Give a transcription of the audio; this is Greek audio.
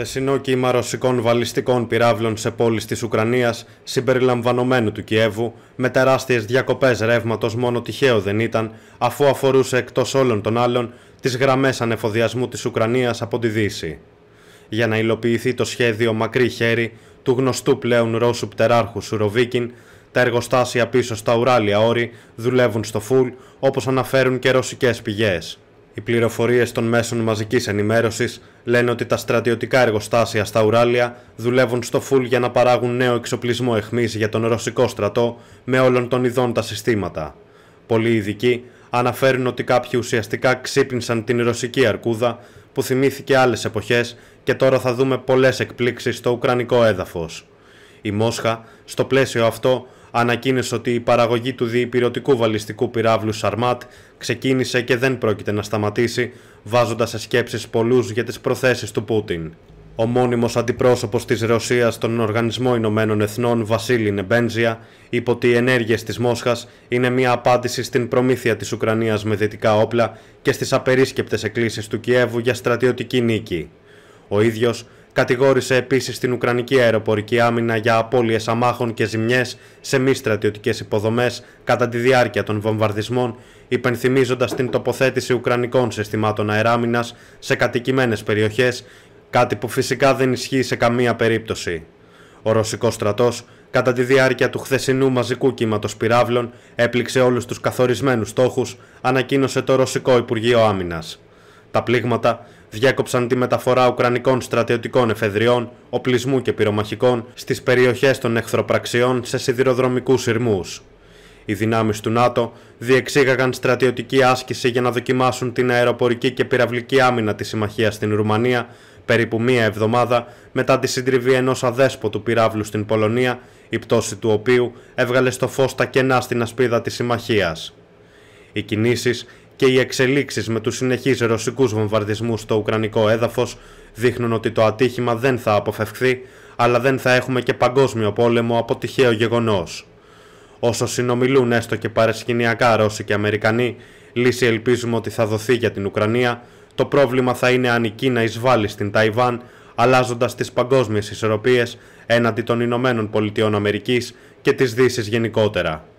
χθεσινό κύμα ρωσικών βαλιστικών πυράβλων σε πόλεις της Ουκρανίας, συμπεριλαμβανομένου του Κιέβου, με τεράστιες διακοπές ρεύματος μόνο τυχαίο δεν ήταν, αφού αφορούσε εκτός όλων των άλλων τις γραμμές ανεφοδιασμού της Ουκρανίας από τη Δύση. Για να υλοποιηθεί το σχέδιο μακρύ χέρι του γνωστού πλέον Ρώσου πτεράρχου Σουροβίκιν, τα εργοστάσια πίσω στα Ουράλια όρη δουλεύουν στο φουλ, όπως αναφέρουν και ρωσικές πηγές. Οι πληροφορίες των μέσων μαζικής ενημέρωσης λένε ότι τα στρατιωτικά εργοστάσια στα Ουράλια δουλεύουν στο φουλ για να παράγουν νέο εξοπλισμό εχμής για τον ρωσικό στρατό με όλων των ειδών τα συστήματα. Πολλοί ειδικοί αναφέρουν ότι κάποιοι ουσιαστικά ξύπνησαν την ρωσική αρκούδα που θυμήθηκε άλλες εποχές και τώρα θα δούμε πολλές εκπλήξεις στο ουκρανικό έδαφος. Η Μόσχα, στο πλαίσιο αυτό, ανακοίνωσε ότι η παραγωγή του διυπηρωτικού βαλιστικού πυράβλου Σαρμάτ ξεκίνησε και δεν πρόκειται να σταματήσει, βάζοντας σε σκέψεις πολλούς για τις προθέσεις του Πούτιν. Ο μόνιμος αντιπρόσωπος της Ρωσίας στον Οργανισμό Ηνωμένων Εθνών, Βασίλη Νεμπέντζια, είπε ότι οι ενέργειες της Μόσχας είναι μια απάντηση στην προμήθεια της Ουκρανίας με δυτικά όπλα και στις απερίσκεπτες εκκλήσεις του Κιέβου για στρατιωτική νίκη. Ο ίδιος. Κατηγόρησε επίσης την Ουκρανική αεροπορική άμυνα για απώλειες αμάχων και ζημιές σε μη στρατιωτικές υποδομές κατά τη διάρκεια των βομβαρδισμών, υπενθυμίζοντας την τοποθέτηση Ουκρανικών συστημάτων αεράμινα σε κατοικημένες περιοχές, κάτι που φυσικά δεν ισχύει σε καμία περίπτωση. Ο ρωσικός στρατός, κατά τη διάρκεια του χθεσινού μαζικού κύματος πυράβλων, έπληξε όλους τους καθορισμένους στόχους, ανακοίνωσε το Ρωσικό Υπουργείο Άμυνας. Τα πλήγματα διέκοψαν τη μεταφορά ουκρανικών στρατιωτικών εφεδριών, οπλισμού και πυρομαχικών στις περιοχές των εχθροπραξιών σε σιδηροδρομικούς σειρμούς. Οι δυνάμεις του ΝΑΤΟ διεξήγαγαν στρατιωτική άσκηση για να δοκιμάσουν την αεροπορική και πυραυλική άμυνα της συμμαχίας στην Ρουμανία περίπου μία εβδομάδα μετά τη συντριβή ενός αδέσποτου πυράβλου στην Πολωνία, η πτώση του οποίου έβγαλε στο φως τα κενά στην ασπίδα της Συμμαχίας. Οι κινήσεις και οι εξελίξεις με τους συνεχείς ρωσικούς βομβαρδισμούς στο ουκρανικό Έδαφος δείχνουν ότι το ατύχημα δεν θα αποφευχθεί, αλλά δεν θα έχουμε και παγκόσμιο πόλεμο από τυχαίο γεγονός. Όσο συνομιλούν έστω και παρεσκηνιακά Ρώσοι και Αμερικανοί, λύση ελπίζουμε ότι θα δοθεί για την Ουκρανία, το πρόβλημα θα είναι αν η Κίνα εισβάλλει στην Ταϊβάν, αλλάζοντας τις παγκόσμιες ισορροπίες έναντι των Ηνωμένων Πολιτειών και της Δύσης γενικότερα.